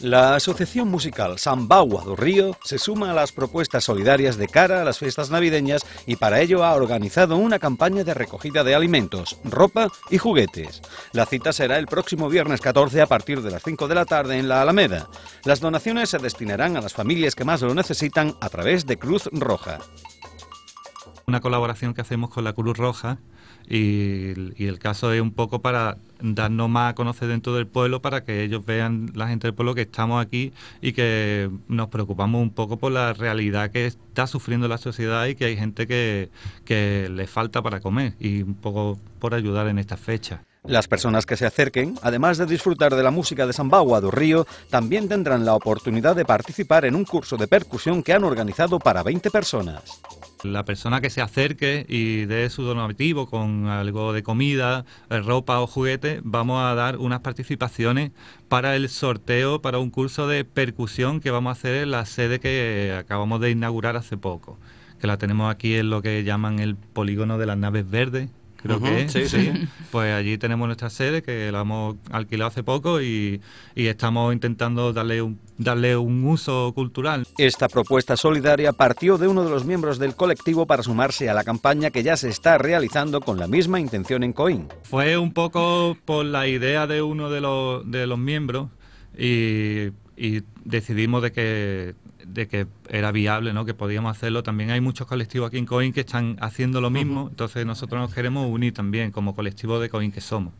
La Asociación Musical Sambagua do Río se suma a las propuestas solidarias de cara a las fiestas navideñas y para ello ha organizado una campaña de recogida de alimentos, ropa y juguetes. La cita será el próximo viernes 14 a partir de las 5 de la tarde en la Alameda. Las donaciones se destinarán a las familias que más lo necesitan a través de Cruz Roja una colaboración que hacemos con la Cruz Roja y, el caso es un poco para darnos más a conocer dentro del pueblo para que ellos vean la gente del pueblo que estamos aquí y que nos preocupamos un poco por la realidad que está sufriendo la sociedad y que hay gente que, le falta para comer y un poco por ayudar en esta fecha. Las personas que se acerquen, además de disfrutar de la música de Sambagua do Río, también tendrán la oportunidad de participar en un curso de percusión que han organizado para 20 personas. La persona que se acerque y dé su donativo con algo de comida, eh, ropa o juguete, vamos a dar unas participaciones para el sorteo para un curso de percusión que vamos a hacer en la sede que acabamos de inaugurar hace poco, que la tenemos aquí en lo que llaman el polígono de las naves verdes creo que sí, Pues allí tenemos nuestra sede que la hemos alquilado hace poco y, y, estamos intentando darle un, darle un uso cultural. Esta propuesta solidaria partió de uno de los miembros del colectivo para sumarse a la campaña que ya se está realizando con la misma intención en Coim. Fue un poco por la idea de uno de los, miembros y decidimos de que de que era viable, ¿no? que podíamos hacerlo. También hay muchos colectivos aquí en Coin que están haciendo lo mismo, entonces nosotros nos queremos unir también como colectivo de Coin que somos.